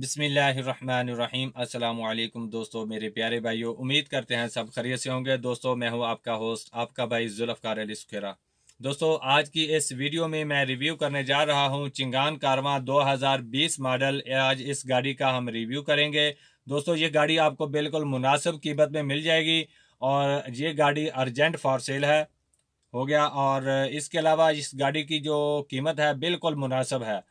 बिसमीम् अल्लाम दोस्तों मेरे प्यारे भाइयों उम्मीद करते हैं सब खरीय से होंगे दोस्तों मैं हूं आपका होस्ट आपका भाई जुल्फ़ार अली सुखेरा दोस्तों आज की इस वीडियो में मैं रिव्यू करने जा रहा हूं चिंगान कारवा 2020 मॉडल आज इस गाड़ी का हम रिव्यू करेंगे दोस्तों ये गाड़ी आपको बिल्कुल मुनासिब कीमत में मिल जाएगी और ये गाड़ी अर्जेंट फॉर सेल है हो गया और इसके अलावा इस गाड़ी की जो कीमत है बिल्कुल मुनासिब है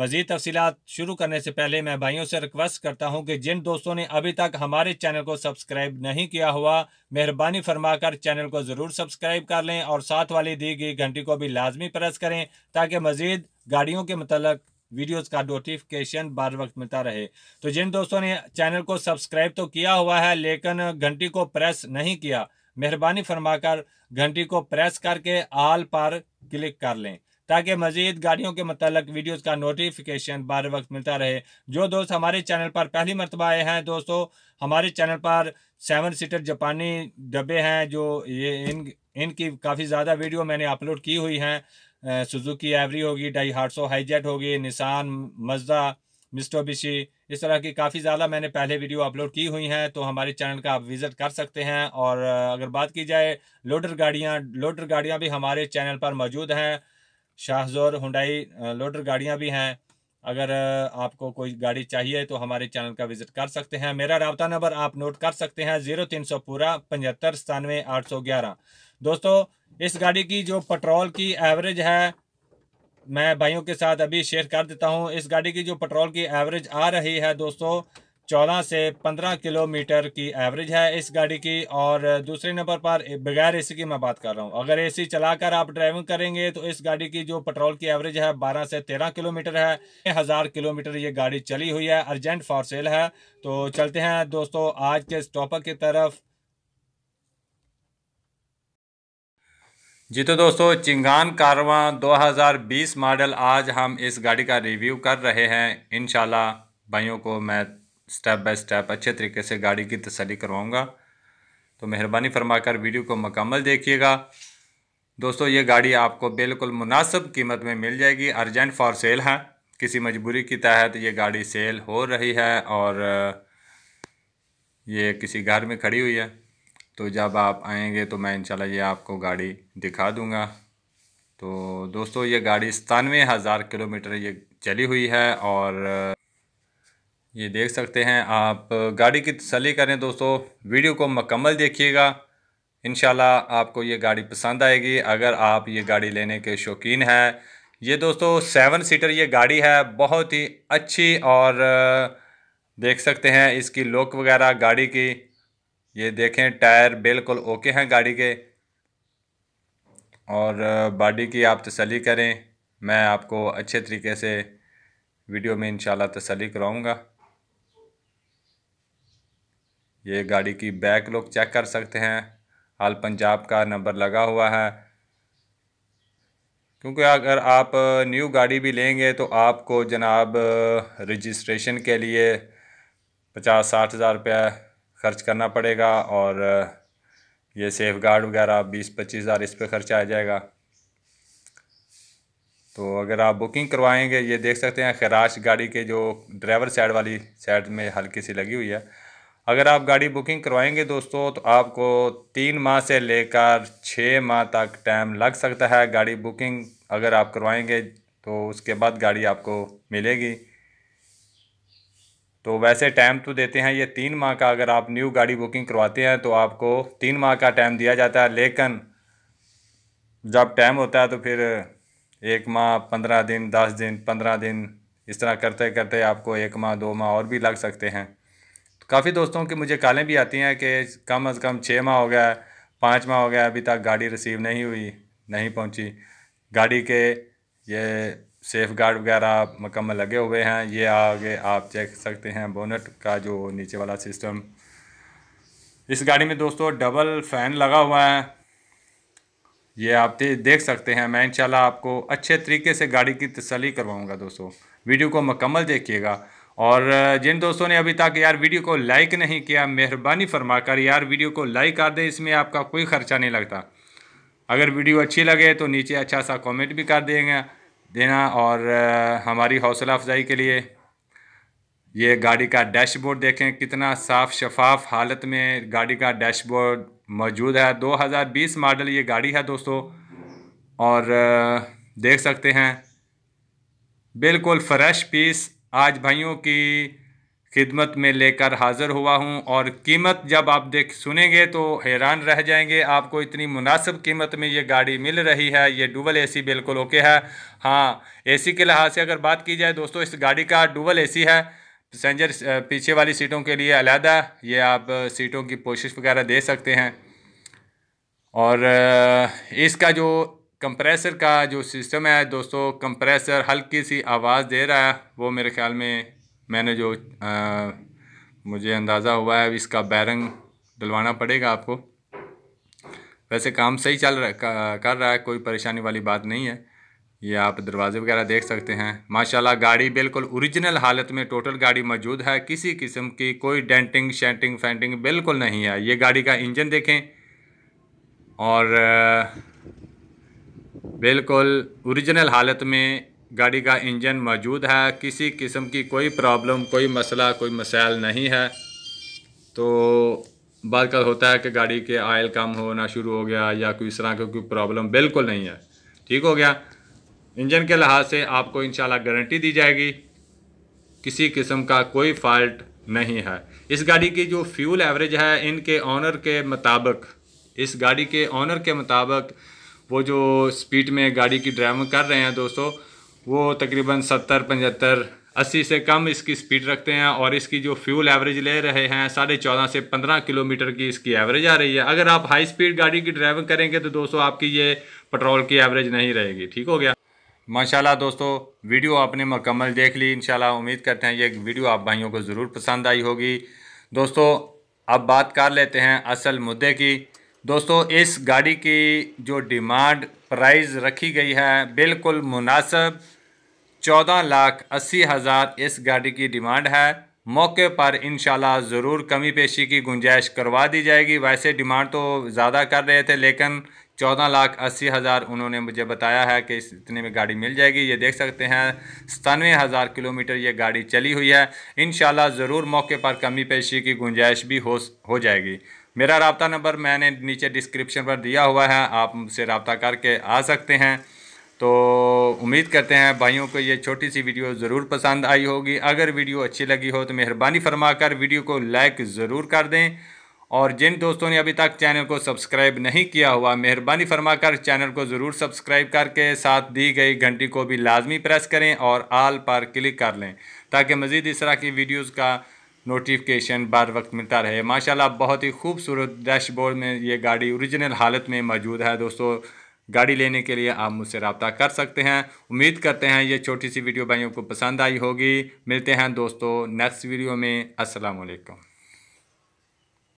मजीद तफसीत शुरू करने से पहले मैं भाइयों से रिक्वेस्ट करता हूँ कि जिन दोस्तों ने अभी तक हमारे चैनल को सब्सक्राइब नहीं किया हुआ मेहरबानी फरमाकर चैनल को ज़रूर सब्सक्राइब कर लें और साथ वाली दी गई घंटी को भी लाजमी प्रेस करें ताकि मज़ीद गाड़ियों के मतलब वीडियोज़ का नोटिफिकेशन बार वक्त मिलता रहे तो जिन दोस्तों ने चैनल को सब्सक्राइब तो किया हुआ है लेकिन घंटी को प्रेस नहीं किया मेहरबानी फरमाकर घंटी को प्रेस करके आल पर क्लिक कर लें ताकि मजीद गाड़ियों के मतलब वीडियोज़ का नोटिफिकेशन बार वक्त मिलता रहे जो दोस्त हमारे चैनल पर पहली मरतबा आए हैं दोस्तों हमारे चैनल पर सेवन सीटर जापानी डब्बे हैं जो ये इन इनकी काफ़ी ज़्यादा वीडियो मैंने अपलोड की हुई हैं सुजुकी एवरी होगी डाई हार्सो हाईजेट होगी निशान मजदा मिस्टोबिशी इस तरह की काफ़ी ज़्यादा मैंने पहले वीडियो अपलोड की हुई हैं तो हमारे चैनल का आप विज़िट कर सकते हैं और अगर बात की जाए लोडर गाड़ियाँ लोडर गाड़ियाँ भी हमारे चैनल पर मौजूद हैं शाहजोर हुडाई लोडर गाड़ियाँ भी हैं अगर आपको कोई गाड़ी चाहिए तो हमारे चैनल का विजिट कर सकते हैं मेरा रबता नंबर आप नोट कर सकते हैं ज़ीरो तीन सौ पूरा पचहत्तर सतानवे आठ सौ ग्यारह दोस्तों इस गाड़ी की जो पेट्रोल की एवरेज है मैं भाइयों के साथ अभी शेयर कर देता हूँ इस गाड़ी की जो पेट्रोल की एवरेज आ रही है दोस्तों चौदह से पंद्रह किलोमीटर की एवरेज है इस गाड़ी की और दूसरे नंबर पर बगैर एसी की मैं बात कर रहा हूँ अगर एसी चलाकर आप ड्राइविंग करेंगे तो इस गाड़ी की जो पेट्रोल की एवरेज है बारह से तेरह किलोमीटर है हज़ार किलोमीटर ये गाड़ी चली हुई है अर्जेंट फॉर सेल है तो चलते हैं दोस्तों आज के इस टॉपिक की तरफ जी तो दोस्तों चिंगान कारवा 2020 मॉडल आज हम इस गाड़ी का रिव्यू कर रहे हैं इन भाइयों को मैं स्टेप बाय स्टेप अच्छे तरीके से गाड़ी की तसली करवाऊँगा तो मेहरबानी फरमा कर वीडियो को मकमल देखिएगा दोस्तों ये गाड़ी आपको बिल्कुल मुनासब कीमत में मिल जाएगी अर्जेंट फॉर सेल है किसी मजबूरी के तहत ये गाड़ी सेल हो रही है और ये किसी घर में खड़ी हुई है तो जब आप आएंगे तो मैं इंशाल्लाह ये आपको गाड़ी दिखा दूंगा तो दोस्तों ये गाड़ी सतानवे हज़ार किलोमीटर ये चली हुई है और ये देख सकते हैं आप गाड़ी की तसली करें दोस्तों वीडियो को मकम्मल देखिएगा इन आपको ये गाड़ी पसंद आएगी अगर आप ये गाड़ी लेने के शौकीन हैं ये दोस्तों सेवन सीटर ये गाड़ी है बहुत ही अच्छी और देख सकते हैं इसकी लुक वगैरह गाड़ी की ये देखें टायर बिल्कुल ओके हैं गाड़ी के और बॉडी की आप तसली करें मैं आपको अच्छे तरीके से वीडियो में इंशाल्लाह तसली कराऊंगा ये गाड़ी की बैक लोग चेक कर सकते हैं आल पंजाब का नंबर लगा हुआ है क्योंकि अगर आप न्यू गाड़ी भी लेंगे तो आपको जनाब रजिस्ट्रेशन के लिए पचास साठ हज़ार रुपया खर्च करना पड़ेगा और ये सेफ गार्ड वगैरह बीस पच्चीस हज़ार इस पर ख़र्च आ जाएगा तो अगर आप बुकिंग करवाएंगे ये देख सकते हैं खराश गाड़ी के जो ड्राइवर साइड वाली साइड में हल्की सी लगी हुई है अगर आप गाड़ी बुकिंग करवाएंगे दोस्तों तो आपको तीन माह से लेकर छः माह तक टाइम लग सकता है गाड़ी बुकिंग अगर आप करवाएंगे तो उसके बाद गाड़ी आपको मिलेगी तो वैसे टाइम तो देते हैं ये तीन माह का अगर आप न्यू गाड़ी बुकिंग करवाते हैं तो आपको तीन माह का टाइम दिया जाता है लेकिन जब टाइम होता है तो फिर एक माह पंद्रह दिन दस दिन पंद्रह दिन इस तरह करते करते आपको एक माह दो माह और भी लग सकते हैं काफ़ी दोस्तों की मुझे कॉलें भी आती हैं कि कम अज़ कम छः माह हो गया पाँच माह हो गया अभी तक गाड़ी रिसीव नहीं हुई नहीं पहुंची गाड़ी के ये सेफ गार्ड वगैरह मकम्मल लगे हुए हैं ये आगे आप चेक सकते हैं बोनट का जो नीचे वाला सिस्टम इस गाड़ी में दोस्तों डबल फ़ैन लगा हुआ है ये आप देख सकते हैं मैं इंशाल्लाह आपको अच्छे तरीके से गाड़ी की तसली करवाऊँगा दोस्तों वीडियो को मकम्मल देखिएगा और जिन दोस्तों ने अभी तक यार वीडियो को लाइक नहीं किया मेहरबानी फरमाकर यार वीडियो को लाइक कर दे इसमें आपका कोई ख़र्चा नहीं लगता अगर वीडियो अच्छी लगे तो नीचे अच्छा सा कमेंट भी कर देंगे देना और हमारी हौसला अफजाई के लिए ये गाड़ी का डैशबोर्ड देखें कितना साफ शफाफ हालत में गाड़ी का डैशबोर्ड मौजूद है 2020 मॉडल ये गाड़ी है दोस्तों और देख सकते हैं बिल्कुल फ्रेश पीस आज भाइयों की खिदमत में लेकर हाज़िर हुआ हूँ और कीमत जब आप देख सुनेंगे तो हैरान रह जाएंगे आपको इतनी मुनासिब कीमत में ये गाड़ी मिल रही है ये डुबल एसी बिल्कुल ओके है हाँ एसी के लिहाज से अगर बात की जाए दोस्तों इस गाड़ी का डुबल एसी है पैसेंजर पीछे वाली सीटों के लिए अलहदा ये आप सीटों की कोशिश वगैरह दे सकते हैं और इसका जो कंप्रेसर का जो सिस्टम है दोस्तों कंप्रेसर हल्की सी आवाज़ दे रहा है वो मेरे ख्याल में मैंने जो आ, मुझे अंदाज़ा हुआ है इसका बैरंग डलवाना पड़ेगा आपको वैसे काम सही चल रहा कर रहा है कोई परेशानी वाली बात नहीं है ये आप दरवाज़े वगैरह देख सकते हैं माशाल्लाह गाड़ी बिल्कुल ओरिजिनल हालत में टोटल गाड़ी मौजूद है किसी किस्म की कोई डेंटिंग शेंटिंग फेंटिंग बिल्कुल नहीं है ये गाड़ी का इंजन देखें और बिल्कुल ओरिजिनल हालत में गाड़ी का इंजन मौजूद है किसी किस्म की कोई प्रॉब्लम कोई मसला कोई मसाइल नहीं है तो बात कल होता है कि गाड़ी के आयल कम होना शुरू हो गया या कोई इस तरह की कोई प्रॉब्लम बिल्कुल नहीं है ठीक हो गया इंजन के लिहाज से आपको इन गारंटी दी जाएगी किसी किस्म का कोई फॉल्ट नहीं है इस गाड़ी की जो फ्यूल एवरेज है इनके ऑनर के मुताबिक इस गाड़ी के ऑनर के मुताबिक वो जो स्पीड में गाड़ी की ड्राइविंग कर रहे हैं दोस्तों वो तकरीबन सत्तर पचहत्तर अस्सी से कम इसकी स्पीड रखते हैं और इसकी जो फ्यूल एवरेज ले रहे हैं साढ़े चौदह से पंद्रह किलोमीटर की इसकी एवरेज आ रही है अगर आप हाई स्पीड गाड़ी की ड्राइविंग करेंगे तो दोस्तों आपकी ये पेट्रोल की एवरेज नहीं रहेगी ठीक हो गया माशाल्लाह दोस्तों वीडियो आपने मुकम्मल देख ली इन उम्मीद करते हैं ये वीडियो आप भाइयों को ज़रूर पसंद आई होगी दोस्तों अब बात कर लेते हैं असल मुद्दे की दोस्तों इस गाड़ी की जो डिमांड प्राइस रखी गई है बिल्कुल मुनासब चौदह लाख अस्सी हज़ार इस गाड़ी की डिमांड है मौके पर इन ज़रूर कमी पेशी की गुंजाइश करवा दी जाएगी वैसे डिमांड तो ज़्यादा कर रहे थे लेकिन चौदह लाख अस्सी हज़ार उन्होंने मुझे बताया है कि इस इतने में गाड़ी मिल जाएगी ये देख सकते हैं सतानवे हज़ार किलोमीटर ये गाड़ी चली हुई है इन ज़रूर मौके पर कमी पेशी की गुंजाइश भी हो हो जाएगी मेरा रबता नंबर मैंने नीचे डिस्क्रिप्शन पर दिया हुआ है आप मुझसे रबता करके आ सकते हैं तो उम्मीद करते हैं भाइयों को ये छोटी सी वीडियो ज़रूर पसंद आई होगी अगर वीडियो अच्छी लगी हो तो मेहरबानी फरमा कर वीडियो को लाइक ज़रूर कर दें और जिन दोस्तों ने अभी तक चैनल को सब्सक्राइब नहीं किया हुआ मेहरबानी फरमा कर चैनल को ज़रूर सब्सक्राइब करके साथ दी गई घंटी को भी लाजमी प्रेस करें और आल पर क्लिक कर लें ताकि मज़ीद इस तरह की वीडियोज़ का नोटिफिकेशन बार वक्त मिलता रहे माशाल्लाह बहुत ही खूबसूरत डैशबोर्ड में ये गाड़ी औरिजिनल हालत में मौजूद है दोस्तों गाड़ी लेने के लिए आप मुझसे रबता कर सकते हैं उम्मीद करते हैं ये छोटी सी वीडियो भाइयों को पसंद आई होगी मिलते हैं दोस्तों नेक्स्ट वीडियो में असलकम